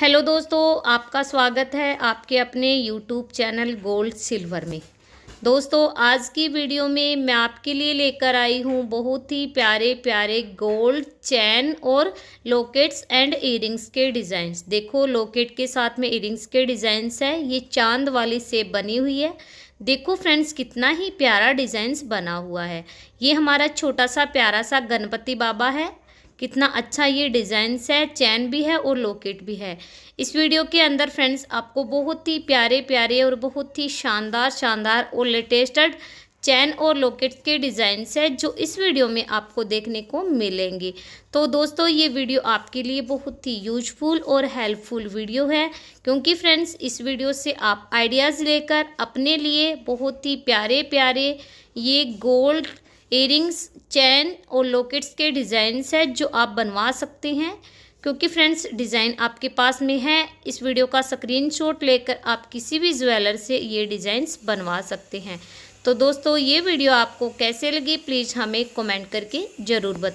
hello दोस्तों आपका स्वागत है आपके अपने यूट्यूब चैनल गोल्ड सिल्वर में दोस्तों आज की वीडियो में मैं आपके लिए लेकर आई हूँ बहुत ही प्यारे प्यारे गोल्ड चैन और लोकेट्स एंड इयरिंग्स के डिज़ाइंस देखो लोकेट के साथ में इयरिंग्स के डिज़ाइंस है ये चांद वाली सेब बनी हुई है देखो फ्रेंड्स कितना ही प्यारा डिज़ाइंस बना हुआ है ये हमारा छोटा सा प्यारा सा गणपति बाबा है कितना अच्छा ये डिज़ाइंस है चैन भी है और लॉकेट भी है इस वीडियो के अंदर फ्रेंड्स आपको बहुत ही प्यारे प्यारे और बहुत ही शानदार शानदार और लेटेस्टेड चैन और लॉकेट के डिज़ाइंस है जो इस वीडियो में आपको देखने को मिलेंगे तो दोस्तों ये वीडियो आपके लिए बहुत ही यूजफुल और हेल्पफुल वीडियो है क्योंकि फ्रेंड्स इस वीडियो से आप आइडियाज़ लेकर अपने लिए बहुत ही प्यारे प्यारे ये गोल्ड एयरिंग्स चैन और लॉकेट्स के डिज़ाइंस है जो आप बनवा सकते हैं क्योंकि फ्रेंड्स डिज़ाइन आपके पास में है इस वीडियो का स्क्रीनशॉट लेकर आप किसी भी ज्वेलर से ये डिज़ाइंस बनवा सकते हैं तो दोस्तों ये वीडियो आपको कैसे लगी प्लीज़ हमें कमेंट करके ज़रूर बता